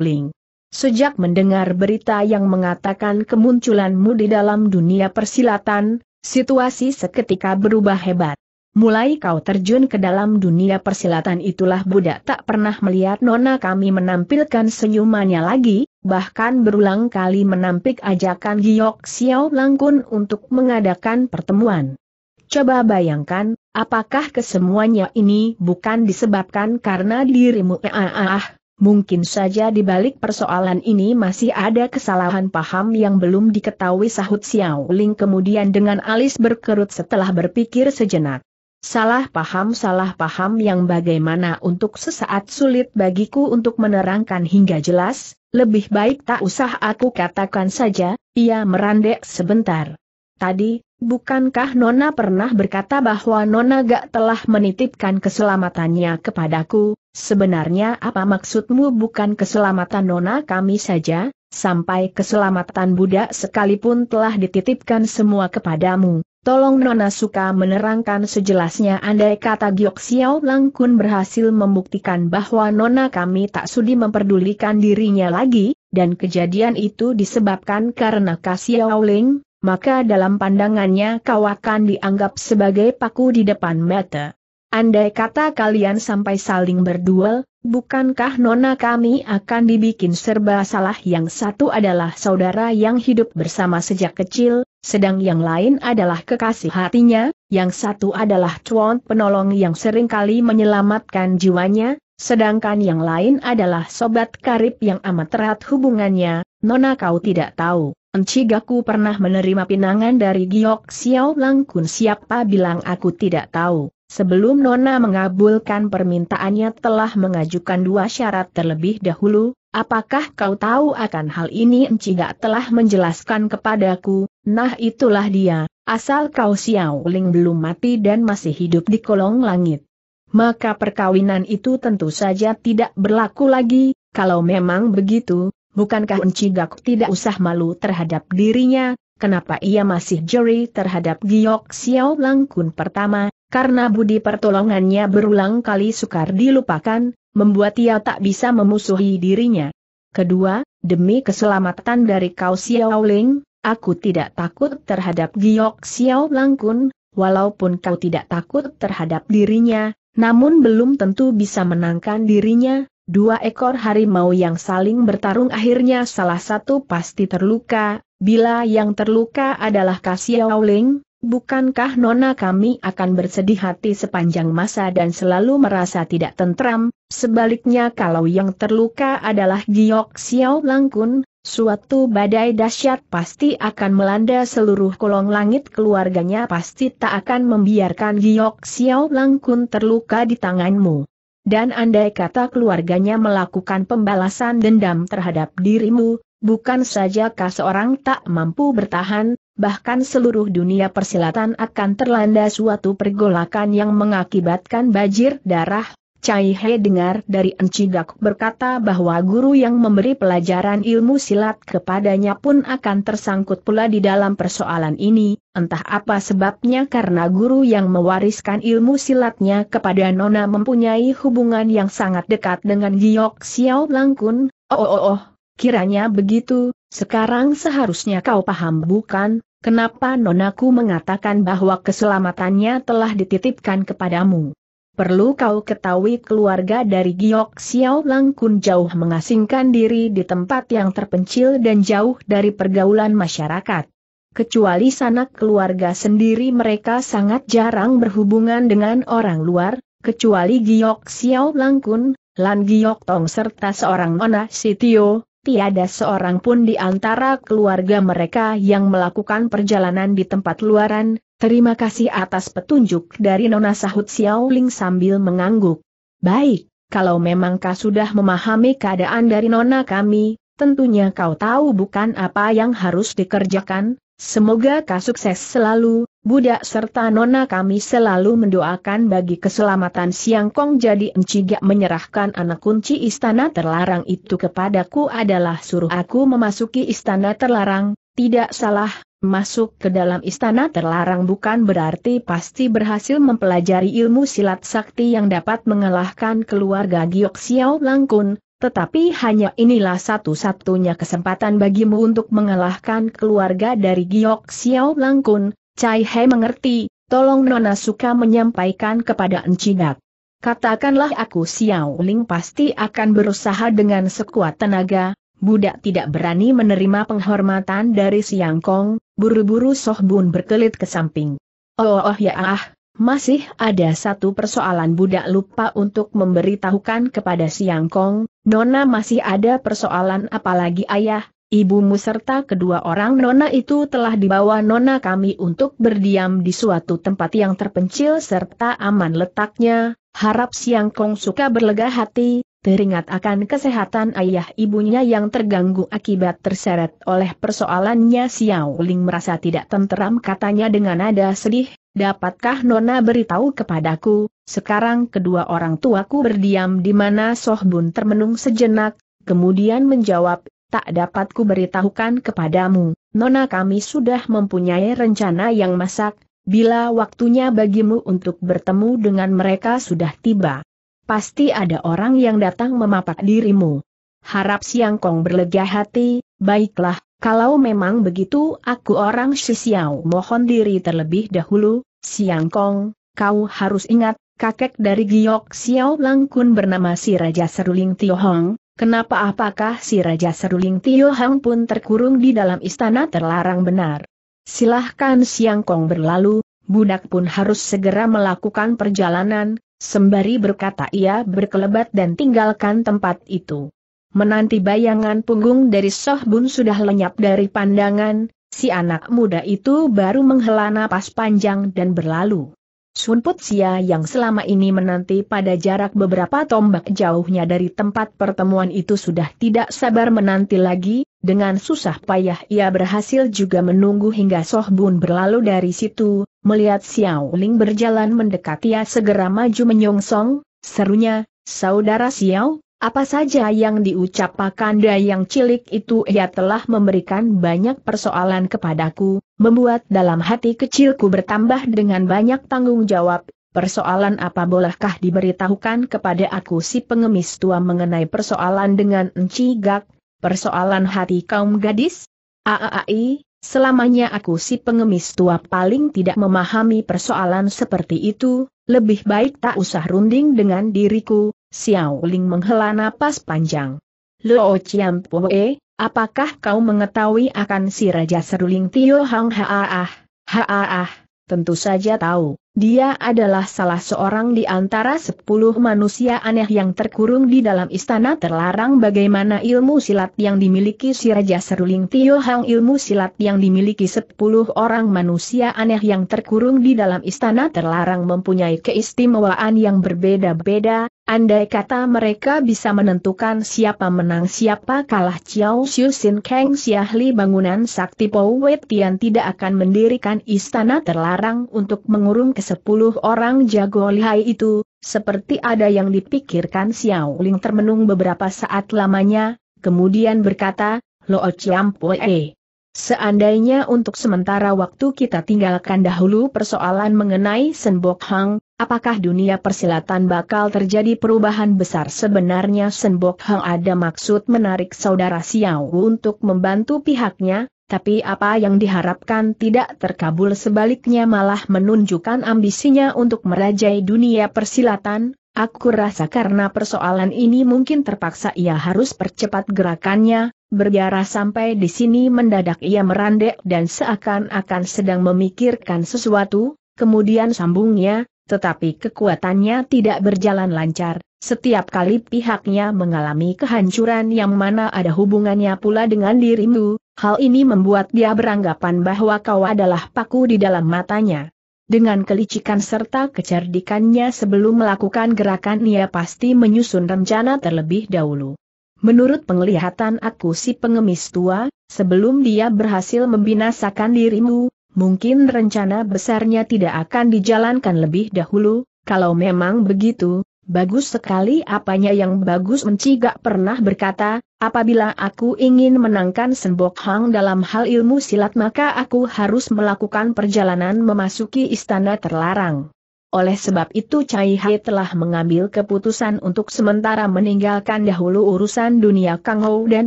Ling? Sejak mendengar berita yang mengatakan kemunculanmu di dalam dunia persilatan, situasi seketika berubah hebat. Mulai kau terjun ke dalam dunia persilatan itulah budak tak pernah melihat nona kami menampilkan senyumannya lagi, bahkan berulang kali menampik ajakan Giok Xiao Langkun untuk mengadakan pertemuan. Coba bayangkan, apakah kesemuanya ini bukan disebabkan karena dirimu ah, Mungkin saja di balik persoalan ini masih ada kesalahan paham yang belum diketahui sahut Xiao Ling kemudian dengan alis berkerut setelah berpikir sejenak. Salah paham-salah paham yang bagaimana untuk sesaat sulit bagiku untuk menerangkan hingga jelas, lebih baik tak usah aku katakan saja, ia merandek sebentar. Tadi, bukankah Nona pernah berkata bahwa Nona gak telah menitipkan keselamatannya kepadaku? Sebenarnya apa maksudmu bukan keselamatan Nona kami saja, sampai keselamatan budak sekalipun telah dititipkan semua kepadamu? Tolong Nona suka menerangkan sejelasnya andai kata Giok Xiao Langkun berhasil membuktikan bahwa Nona kami tak sudi memperdulikan dirinya lagi, dan kejadian itu disebabkan karena Kasiao Ling, maka dalam pandangannya kau akan dianggap sebagai paku di depan mata. Andai kata kalian sampai saling berduel, bukankah nona kami akan dibikin serba salah yang satu adalah saudara yang hidup bersama sejak kecil, sedang yang lain adalah kekasih hatinya, yang satu adalah cuan penolong yang seringkali menyelamatkan jiwanya, sedangkan yang lain adalah sobat karib yang amat erat hubungannya, nona kau tidak tahu. Encigaku pernah menerima pinangan dari Giok Xiao Lang Kun siapa bilang aku tidak tahu. Sebelum Nona mengabulkan permintaannya telah mengajukan dua syarat terlebih dahulu, apakah kau tahu akan hal ini Encigak telah menjelaskan kepadaku, nah itulah dia, asal kau Xiao Ling belum mati dan masih hidup di kolong langit. Maka perkawinan itu tentu saja tidak berlaku lagi, kalau memang begitu, Bukankah Encigak tidak usah malu terhadap dirinya, kenapa ia masih jeri terhadap Giok Xiao Langkun pertama, karena budi pertolongannya berulang kali sukar dilupakan, membuat ia tak bisa memusuhi dirinya. Kedua, demi keselamatan dari Kau Xiao Ling, aku tidak takut terhadap Giok Xiao Langkun, walaupun kau tidak takut terhadap dirinya, namun belum tentu bisa menangkan dirinya, Dua ekor harimau yang saling bertarung akhirnya salah satu pasti terluka, bila yang terluka adalah Kasiauling, bukankah nona kami akan bersedih hati sepanjang masa dan selalu merasa tidak tentram, sebaliknya kalau yang terluka adalah Giok Xiao Langkun, suatu badai dahsyat pasti akan melanda seluruh kolong langit keluarganya pasti tak akan membiarkan Giok Xiao Langkun terluka di tanganmu. Dan andai kata keluarganya melakukan pembalasan dendam terhadap dirimu, bukan saja kau seorang tak mampu bertahan, bahkan seluruh dunia persilatan akan terlanda suatu pergolakan yang mengakibatkan banjir darah, Cai He dengar dari Encigak berkata bahwa guru yang memberi pelajaran ilmu silat kepadanya pun akan tersangkut pula di dalam persoalan ini, entah apa sebabnya karena guru yang mewariskan ilmu silatnya kepada Nona mempunyai hubungan yang sangat dekat dengan Giok Xiao Langkun, oh oh oh, oh kiranya begitu, sekarang seharusnya kau paham bukan, kenapa Nonaku mengatakan bahwa keselamatannya telah dititipkan kepadamu. Perlu kau ketahui keluarga dari Giok Xiao Lang Langkun jauh mengasingkan diri di tempat yang terpencil dan jauh dari pergaulan masyarakat. Kecuali sanak keluarga sendiri mereka sangat jarang berhubungan dengan orang luar, kecuali Giok Xiao Lang Langkun, Lan Giok Tong serta seorang Nona Sitio, tiada seorang pun di antara keluarga mereka yang melakukan perjalanan di tempat luaran, Terima kasih atas petunjuk dari Nona sahut Xiao Ling sambil mengangguk. Baik, kalau memang kau sudah memahami keadaan dari Nona kami, tentunya kau tahu bukan apa yang harus dikerjakan, semoga kau sukses selalu, budak serta Nona kami selalu mendoakan bagi keselamatan Siang Kong jadi Gak menyerahkan anak kunci istana terlarang itu kepadaku adalah suruh aku memasuki istana terlarang, tidak salah, Masuk ke dalam istana terlarang bukan berarti pasti berhasil mempelajari ilmu silat sakti yang dapat mengalahkan keluarga Giok Xiao Langkun, tetapi hanya inilah satu-satunya kesempatan bagimu untuk mengalahkan keluarga dari Giok Xiao Langkun. Cai He mengerti, tolong Nona Suka menyampaikan kepada Encinak. Katakanlah aku Xiao Ling pasti akan berusaha dengan sekuat tenaga, budak tidak berani menerima penghormatan dari Siang Kong, Buru-buru Soh Bun berkelit ke samping. Oh, oh ya ah, masih ada satu persoalan budak lupa untuk memberitahukan kepada Siang Kong, Nona masih ada persoalan apalagi ayah, ibumu serta kedua orang Nona itu telah dibawa Nona kami untuk berdiam di suatu tempat yang terpencil serta aman letaknya, harap Siang Kong suka berlega hati, teringat akan kesehatan ayah ibunya yang terganggu akibat terseret oleh persoalannya Xiao Ling merasa tidak tenteram katanya dengan nada sedih, dapatkah Nona beritahu kepadaku, sekarang kedua orang tuaku berdiam di mana Soh Bun termenung sejenak, kemudian menjawab, tak dapatku beritahukan kepadamu, Nona kami sudah mempunyai rencana yang masak, bila waktunya bagimu untuk bertemu dengan mereka sudah tiba. Pasti ada orang yang datang memapak dirimu. Harap Siang Kong berlega hati, baiklah, kalau memang begitu aku orang Shisiao mohon diri terlebih dahulu, Siang Kong, kau harus ingat, kakek dari Giok Xiao Langkun bernama si Raja Seruling Hong, Kenapa apakah si Raja Seruling Tio Hang pun terkurung di dalam istana terlarang benar? Silahkan Siang Kong berlalu, budak pun harus segera melakukan perjalanan, Sembari berkata ia berkelebat dan tinggalkan tempat itu. Menanti bayangan punggung dari Soh Bun sudah lenyap dari pandangan, si anak muda itu baru menghela napas panjang dan berlalu. Sun Sia yang selama ini menanti pada jarak beberapa tombak jauhnya dari tempat pertemuan itu sudah tidak sabar menanti lagi, dengan susah payah ia berhasil juga menunggu hingga Soh Bun berlalu dari situ, Melihat Xiao Ling berjalan mendekati ia segera maju menyongsong, serunya, Saudara Xiao, apa saja yang diucap Pakanda yang cilik itu ia telah memberikan banyak persoalan kepadaku, membuat dalam hati kecilku bertambah dengan banyak tanggung jawab, persoalan apa bolehkah diberitahukan kepada aku si pengemis tua mengenai persoalan dengan Enci Gak, persoalan hati kaum gadis? Aai, Selamanya aku si pengemis tua paling tidak memahami persoalan seperti itu, lebih baik tak usah runding dengan diriku, Xiao Ling menghela napas panjang. Luo Chiam Poe, apakah kau mengetahui akan si Raja Seruling Tio Hang Haaah, Haaah, tentu saja tahu. Dia adalah salah seorang di antara sepuluh manusia aneh yang terkurung di dalam istana terlarang bagaimana ilmu silat yang dimiliki si Raja Seruling Tio Hang ilmu silat yang dimiliki sepuluh orang manusia aneh yang terkurung di dalam istana terlarang mempunyai keistimewaan yang berbeda-beda, Andai kata mereka bisa menentukan siapa menang siapa kalah Chiao Xiu Sin Kang ahli bangunan sakti Po Wei Tian tidak akan mendirikan istana terlarang untuk mengurung ke sepuluh orang jago lihai itu, seperti ada yang dipikirkan Xiao Ling termenung beberapa saat lamanya, kemudian berkata, Lo Chiam E. Seandainya untuk sementara waktu kita tinggalkan dahulu persoalan mengenai Senbok Hang, apakah dunia persilatan bakal terjadi perubahan besar sebenarnya Senbok Hang ada maksud menarik saudara Xiao untuk membantu pihaknya, tapi apa yang diharapkan tidak terkabul sebaliknya malah menunjukkan ambisinya untuk merajai dunia persilatan, aku rasa karena persoalan ini mungkin terpaksa ia harus percepat gerakannya, Berjarah sampai di sini mendadak ia merandek dan seakan-akan sedang memikirkan sesuatu, kemudian sambungnya, tetapi kekuatannya tidak berjalan lancar. Setiap kali pihaknya mengalami kehancuran yang mana ada hubungannya pula dengan dirimu, hal ini membuat dia beranggapan bahwa kau adalah paku di dalam matanya. Dengan kelicikan serta kecerdikannya sebelum melakukan gerakan ia pasti menyusun rencana terlebih dahulu. Menurut penglihatan aku si pengemis tua, sebelum dia berhasil membinasakan dirimu, mungkin rencana besarnya tidak akan dijalankan lebih dahulu, kalau memang begitu, bagus sekali apanya yang bagus mencigak pernah berkata, apabila aku ingin menangkan Sembok Hang dalam hal ilmu silat maka aku harus melakukan perjalanan memasuki istana terlarang. Oleh sebab itu Cai Hai telah mengambil keputusan untuk sementara meninggalkan dahulu urusan dunia Kang Ho dan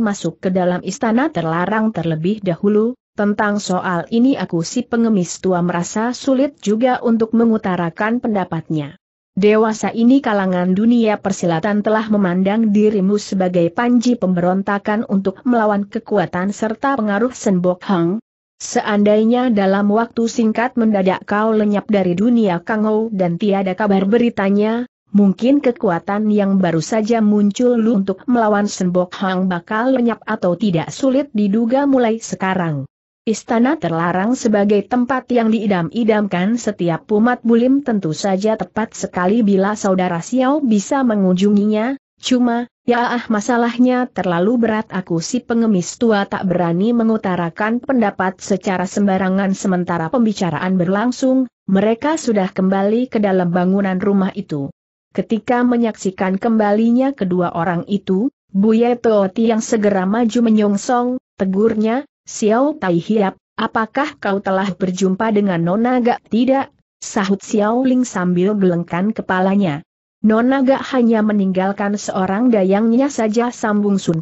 masuk ke dalam istana terlarang terlebih dahulu. Tentang soal ini aku si pengemis tua merasa sulit juga untuk mengutarakan pendapatnya. Dewasa ini kalangan dunia persilatan telah memandang dirimu sebagai panji pemberontakan untuk melawan kekuatan serta pengaruh Senbok Hang, Seandainya dalam waktu singkat mendadak kau lenyap dari dunia Kangou dan tiada kabar beritanya, mungkin kekuatan yang baru saja muncul lu untuk melawan Senbok Hang bakal lenyap atau tidak sulit diduga mulai sekarang. Istana terlarang sebagai tempat yang diidam-idamkan setiap umat bulim tentu saja tepat sekali bila saudara Xiao bisa mengunjunginya, Cuma, ya ah masalahnya terlalu berat aku si pengemis tua tak berani mengutarakan pendapat secara sembarangan sementara pembicaraan berlangsung, mereka sudah kembali ke dalam bangunan rumah itu. Ketika menyaksikan kembalinya kedua orang itu, Buye Tooti yang segera maju menyongsong, tegurnya, Xiao Tai Hiap, apakah kau telah berjumpa dengan Nona Gak? Tidak, sahut Xiao Ling sambil gelengkan kepalanya. Nonaga hanya meninggalkan seorang dayangnya saja sambung Sun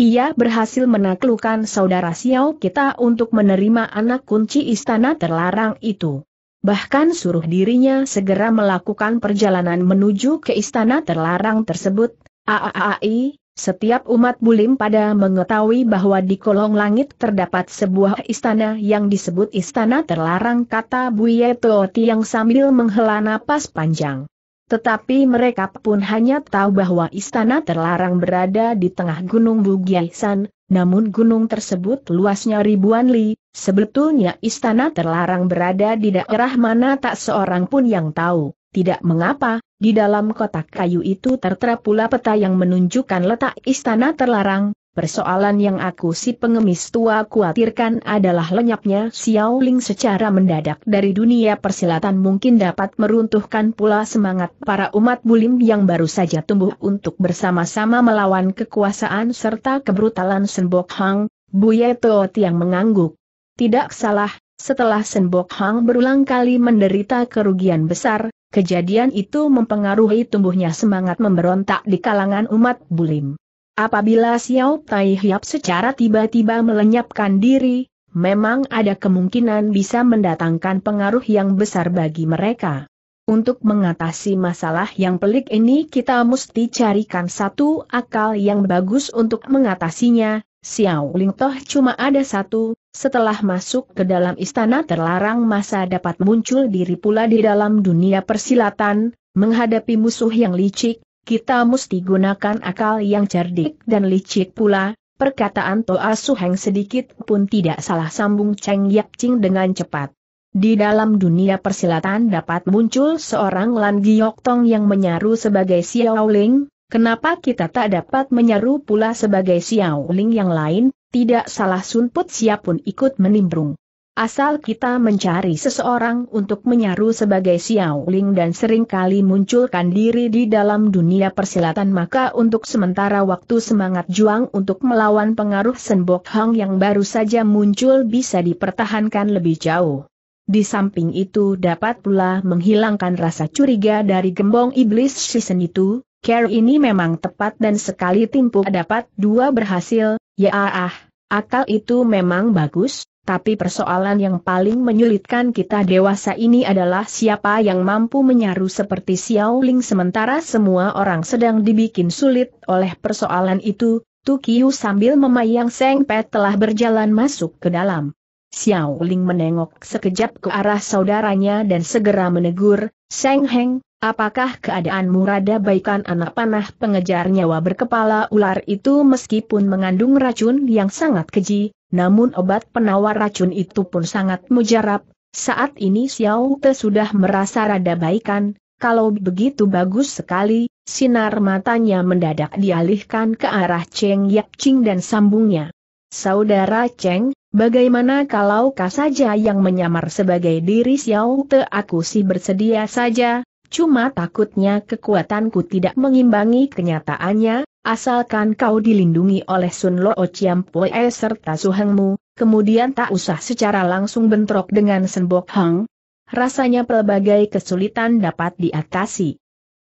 Ia berhasil menaklukkan saudara Xiao kita untuk menerima anak kunci istana terlarang itu. Bahkan suruh dirinya segera melakukan perjalanan menuju ke istana terlarang tersebut. Aaai, setiap umat bulim pada mengetahui bahwa di kolong langit terdapat sebuah istana yang disebut istana terlarang kata Buyeto Tiang sambil menghela napas panjang. Tetapi mereka pun hanya tahu bahwa istana terlarang berada di tengah Gunung Bugiaisan, namun gunung tersebut luasnya ribuan li, sebetulnya istana terlarang berada di daerah mana tak seorang pun yang tahu. Tidak mengapa, di dalam kotak kayu itu tertera pula peta yang menunjukkan letak istana terlarang, Persoalan yang aku si pengemis tua khawatirkan adalah lenyapnya Xiao Ling secara mendadak dari dunia persilatan mungkin dapat meruntuhkan pula semangat para umat bulim yang baru saja tumbuh untuk bersama-sama melawan kekuasaan serta kebrutalan Senbok Hang, Buye Toot yang mengangguk. Tidak salah, setelah Senbok Hang berulang kali menderita kerugian besar, kejadian itu mempengaruhi tumbuhnya semangat memberontak di kalangan umat bulim. Apabila Xiao Tai Hiap secara tiba-tiba melenyapkan diri, memang ada kemungkinan bisa mendatangkan pengaruh yang besar bagi mereka. Untuk mengatasi masalah yang pelik ini kita mesti carikan satu akal yang bagus untuk mengatasinya, Xiao Ling Toh cuma ada satu, setelah masuk ke dalam istana terlarang masa dapat muncul diri pula di dalam dunia persilatan, menghadapi musuh yang licik, kita mesti gunakan akal yang cerdik dan licik pula, perkataan Toa Suheng sedikit pun tidak salah sambung Cheng Yap Ching dengan cepat. Di dalam dunia persilatan dapat muncul seorang Lan Giok Tong yang menyaru sebagai Xiao Ling, kenapa kita tak dapat menyaru pula sebagai Xiao Ling yang lain, tidak salah sunput Put pun ikut menimbrung. Asal kita mencari seseorang untuk menyaru sebagai Xiaoling dan seringkali munculkan diri di dalam dunia persilatan maka untuk sementara waktu semangat juang untuk melawan pengaruh Senbok Hang yang baru saja muncul bisa dipertahankan lebih jauh. Di samping itu dapat pula menghilangkan rasa curiga dari gembong iblis season itu, care ini memang tepat dan sekali timpuk dapat dua berhasil, ya ah, akal itu memang bagus, tapi persoalan yang paling menyulitkan kita dewasa ini adalah siapa yang mampu menyaru seperti Xiao Ling sementara semua orang sedang dibikin sulit oleh persoalan itu, Tukiu sambil memayang Seng Pet telah berjalan masuk ke dalam. Xiao Ling menengok sekejap ke arah saudaranya dan segera menegur, Seng Heng, apakah keadaanmu rada baikan anak panah pengejar nyawa berkepala ular itu meskipun mengandung racun yang sangat keji, namun obat penawar racun itu pun sangat mujarab, saat ini Xiao Te sudah merasa rada baikan, kalau begitu bagus sekali, sinar matanya mendadak dialihkan ke arah Cheng Yaping Ching dan sambungnya. Saudara Cheng, bagaimana kalau kau saja yang menyamar sebagai diri Xiao Te aku sih bersedia saja, Cuma takutnya kekuatanku tidak mengimbangi kenyataannya, asalkan kau dilindungi oleh Sun Lo Pue serta Suhengmu, kemudian tak usah secara langsung bentrok dengan Senbok Hang. Rasanya pelbagai kesulitan dapat diatasi.